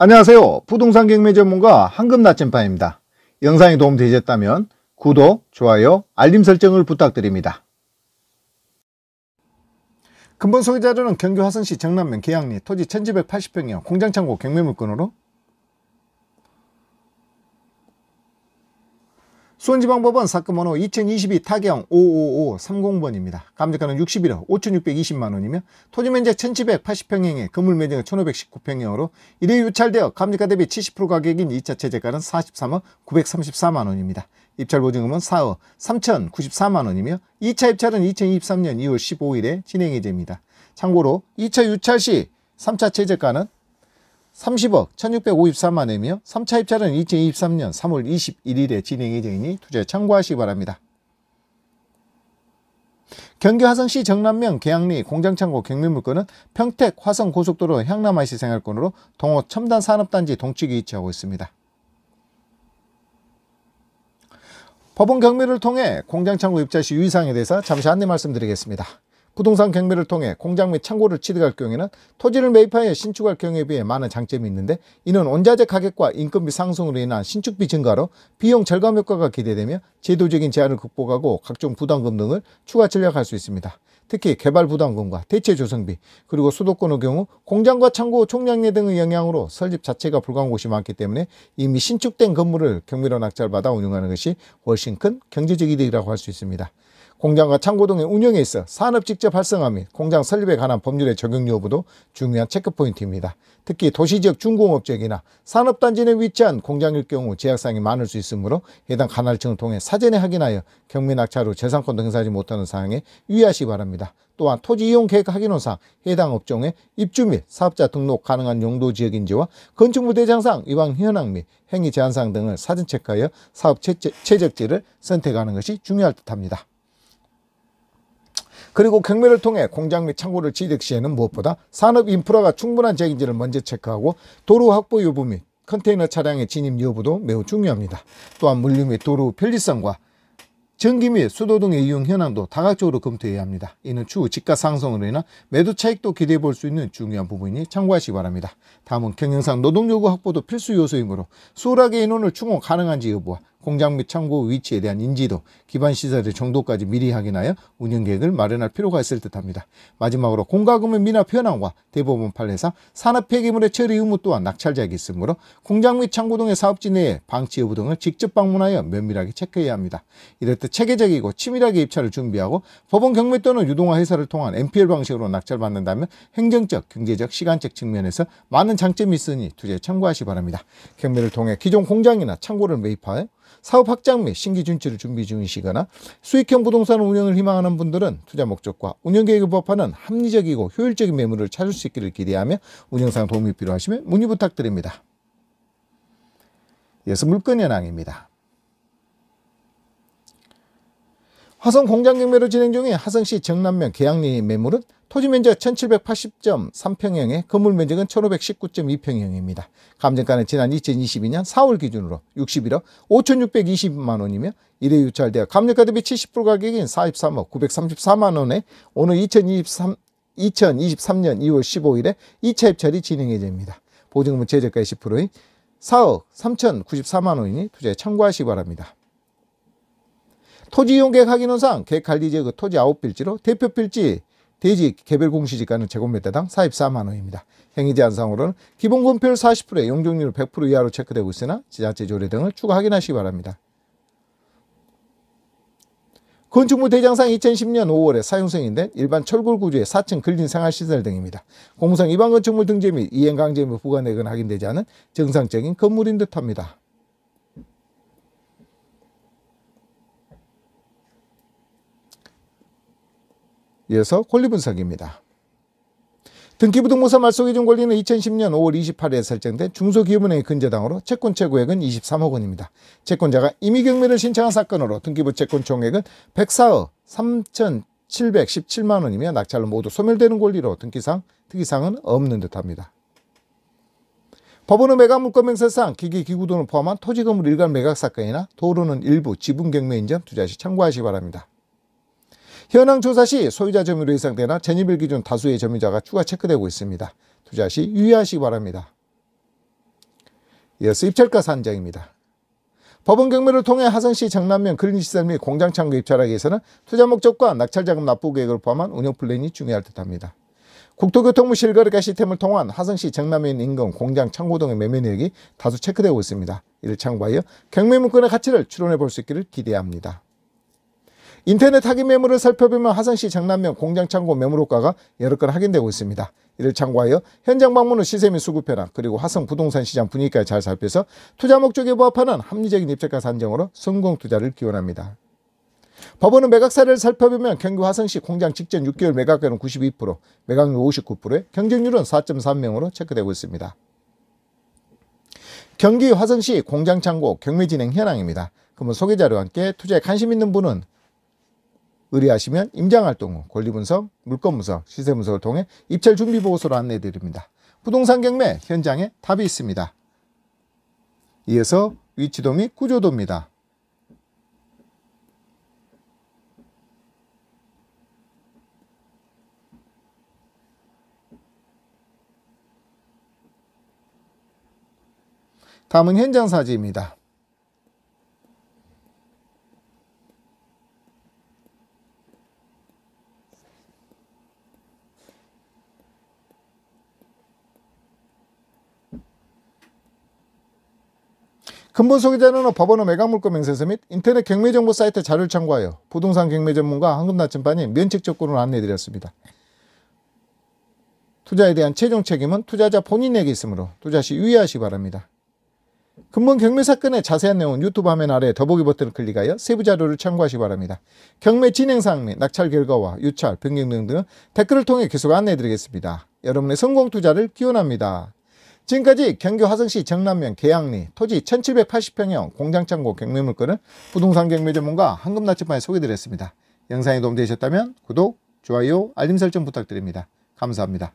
안녕하세요. 부동산 경매 전문가 황금 나침반입니다. 영상이 도움되셨다면 구독, 좋아요, 알림 설정을 부탁드립니다. 근본 소유자료는 경기화성시 정남면 계양리 토지 1180평형 공장창고 경매물건으로 수원지방법은 사건 번호 2022 타경 55530번입니다. 감정가는 61억 5620만원이며 토지면적 1780평형에 건물면적 1519평형으로 이래 유찰되어 감정가 대비 70% 가격인 2차 체제가는 43억 934만원입니다. 입찰보증금은 4억 3094만원이며 2차 입찰은 2023년 2월 15일에 진행이 됩니다. 참고로 2차 유찰 시 3차 체제가는 30억 1 6 5 3만 원이며 3차 입찰은 2023년 3월 21일에 진행이 예정니 투자에 참고하시기 바랍니다. 경기 화성시 정남면 계양리 공장창고 경매물건은 평택 화성 고속도로 향남 IC 생활권으로 동호 첨단 산업단지 동측에 위치하고 있습니다. 법원 경매를 통해 공장창고 입찰 시 유의사항에 대해서 잠시 안내 말씀드리겠습니다. 부동산 경매를 통해 공장 및 창고를 취득할 경우에는 토지를 매입하여 신축할 경우에 비해 많은 장점이 있는데 이는 원자재 가격과 인건비 상승으로 인한 신축비 증가로 비용 절감 효과가 기대되며 제도적인 제한을 극복하고 각종 부담금 등을 추가 절약할수 있습니다. 특히 개발 부담금과 대체 조성비 그리고 수도권의 경우 공장과 창고 총량례 등의 영향으로 설립 자체가 불가한 곳이 많기 때문에 이미 신축된 건물을 경매로 낙찰받아 운영하는 것이 훨씬 큰 경제적 이득이라고 할 수 있습니다. 공장과 창고 등의 운영에 있어 산업 직접 활성화 및 공장 설립에 관한 법률의 적용 여부도 중요한 체크포인트입니다. 특히 도시지역 중공업지역이나 산업단지 내 위치한 공장일 경우 제약사항이 많을 수 있으므로 해당 관할청을 통해 사전에 확인하여 경매낙찰로 재산권 등사하지 못하는 사항에 유의하시기 바랍니다. 또한 토지 이용 계획 확인원 상 해당 업종의 입주 및 사업자 등록 가능한 용도 지역인지와 건축물 대장상, 이방 현황 및 행위 제한사항 등을 사전 체크하여 사업 최적지를 선택하는 것이 중요할 듯합니다. 그리고 경매를 통해 공장 및 창고를 지득 시에는 무엇보다 산업 인프라가 충분한 제인지를 먼저 체크하고 도로 확보 여부 및 컨테이너 차량의 진입 여부도 매우 중요합니다. 또한 물류 및 도로 편리성과 전기 및 수도 등의 이용 현황도 다각적으로 검토해야 합니다. 이는 추후 집값 상승으로 인한 매도 차익도 기대해 볼 수 있는 중요한 부분이니 참고하시기 바랍니다. 다음은 경영상 노동요구 확보도 필수 요소이므로 수월하게 인원을 충원 가능한지 여부와 공장 및 창고 위치에 대한 인지도, 기반 시설의 정도까지 미리 확인하여 운영 계획을 마련할 필요가 있을 듯합니다. 마지막으로 공과금의 미납 현황과 대법원 판례상 산업 폐기물의 처리 의무 또한 낙찰자에게 있으므로 공장 및 창고 등의 사업지 내에 방치 여부 등을 직접 방문하여 면밀하게 체크해야 합니다. 이럴 때 체계적이고 치밀하게 입찰을 준비하고 법원 경매 또는 유동화 회사를 통한 MPL 방식으로 낙찰받는다면 행정적, 경제적, 시간적 측면에서 많은 장점이 있으니 투자에 참고하시 기 바랍니다. 경매를 통해 기존 공장이나 창고를 매입하여 사업 확장 및신규 준치를 준비 중이시거나 수익형 부동산 운영을 희망하는 분들은 투자 목적과 운영 계획을 법합하는 합리적이고 효율적인 매물을 찾을 수 있기를 기대하며 운영상 도움이 필요하시면 문의 부탁드립니다. 이어서 물건 현황입니다. 화성 공장 경매로 진행 중인 화성시 정남면 계양리 매물은 토지 면적 1780.3평형에 건물 면적은 1519.2평형입니다. 감정가는 지난 2022년 4월 기준으로 61억 5620만 원이며 이래 유찰되어 감정가 대비 70% 가격인 43억 934만 원에 오늘 2023, 2023년 2월 15일에 2차 입찰이 진행됩니다. 이 보증금 최저가의 10%인 4억 3,094만 원이니 투자에 참고하시기 바랍니다. 토지 이용 계획 확인원상 계획관리지역 의 토지 9필지로 대표 필지 대지 개별 공시지가는 제곱미터당 44만원입니다. 행위 제한상으로는 기본금표율 40%에 용적률 100% 이하로 체크되고 있으나 지자체 조례 등을 추가 확인하시기 바랍니다. 건축물 대장상 2010년 5월에 사용승인된 일반 철골 구조의 4층 근린 생활시설 등입니다. 공무상 일반 건축물 등재 및 이행 강제 및 부과 내근 확인되지 않은 정상적인 건물인 듯합니다. 이어서 권리분석입니다. 등기부등본사 말소기준 권리는 2010년 5월 28일에 설정된 중소기업은행의 근저당으로 채권 최고액은 23억 원입니다. 채권자가 임의경매를 신청한 사건으로 등기부 채권 총액은 104억 3,717만 원이며 낙찰로 모두 소멸되는 권리로 등기상, 특이상은 없는 듯합니다. 법원은 매각 물권 명세상 기기 기구등을 포함한 토지 건물 일괄 매각 사건이나 도로는 일부 지분 경매인 점 투자 시 참고하시기 바랍니다. 현황 조사 시 소유자 점유로 예상되나 재니별 기준 다수의 점유자가 추가 체크되고 있습니다. 투자 시 유의하시기 바랍니다. 이어서 입찰가 산정입니다. 법원 경매를 통해 하선시 장남면 그린시설 및 공장 창구 입찰하기 위해서는 투자 목적과 낙찰자금 납부 계획을 포함한 운영 플랜이 중요할 듯합니다. 국토교통부 실거래가 시스템을 통한 하선시 정남면 인근 공장 창고 등의 매매 내역이 다수 체크되고 있습니다. 이를 참고하여 경매 문건의 가치를 추론해 볼 수 있기를 기대합니다. 인터넷 하기 매물을 살펴보면 화성시 장남면 공장 창고 매물 호가가 여러 건 확인되고 있습니다. 이를 참고하여 현장 방문 후 시세 및 수급 변화 그리고 화성 부동산 시장 분위기까지 잘 살펴서 투자 목적에 부합하는 합리적인 입주가 산정으로 성공 투자를 기원합니다. 법원은 매각사를 살펴보면 경기 화성시 공장 직전 6개월 매각가는 92%, 매각률 59%에 경쟁률은 4.3명으로 체크되고 있습니다. 경기 화성시 공장 창고 경매 진행 현황입니다. 그러면 소개자료와 함께 투자에 관심 있는 분은 의뢰하시면 임장활동 후 권리분석, 물건분석, 시세분석을 통해 입찰 준비 보고서로 안내해드립니다. 부동산 경매 현장에 답이 있습니다. 이어서 위치도 및 구조도입니다. 다음은 현장 사지입니다 근본 소개자는 법원의 매각물권 맹세서 및 인터넷 경매정보 사이트 자료를 참고하여 부동산 경매 전문가 황금나침반이 면책적구를 안내드렸습니다. 투자에 대한 최종 책임은 투자자 본인에게 있으므로 투자 시 유의하시기 바랍니다. 근본 경매 사건의 자세한 내용은 유튜브 화면 아래 더보기 버튼을 클릭하여 세부 자료를 참고하시기 바랍니다. 경매 진행 사및 낙찰 결과와 유찰, 변경 등등 댓글을 통해 계속 안내해드리겠습니다. 여러분의 성공 투자를 기원합니다. 지금까지 경기 화성시 정남면 계양리 토지 1780평형 공장창고 경매물 건을 부동산 경매 전문가 한금나치판에 소개드렸습니다. 영상이 도움되셨다면 구독, 좋아요, 알림 설정 부탁드립니다. 감사합니다.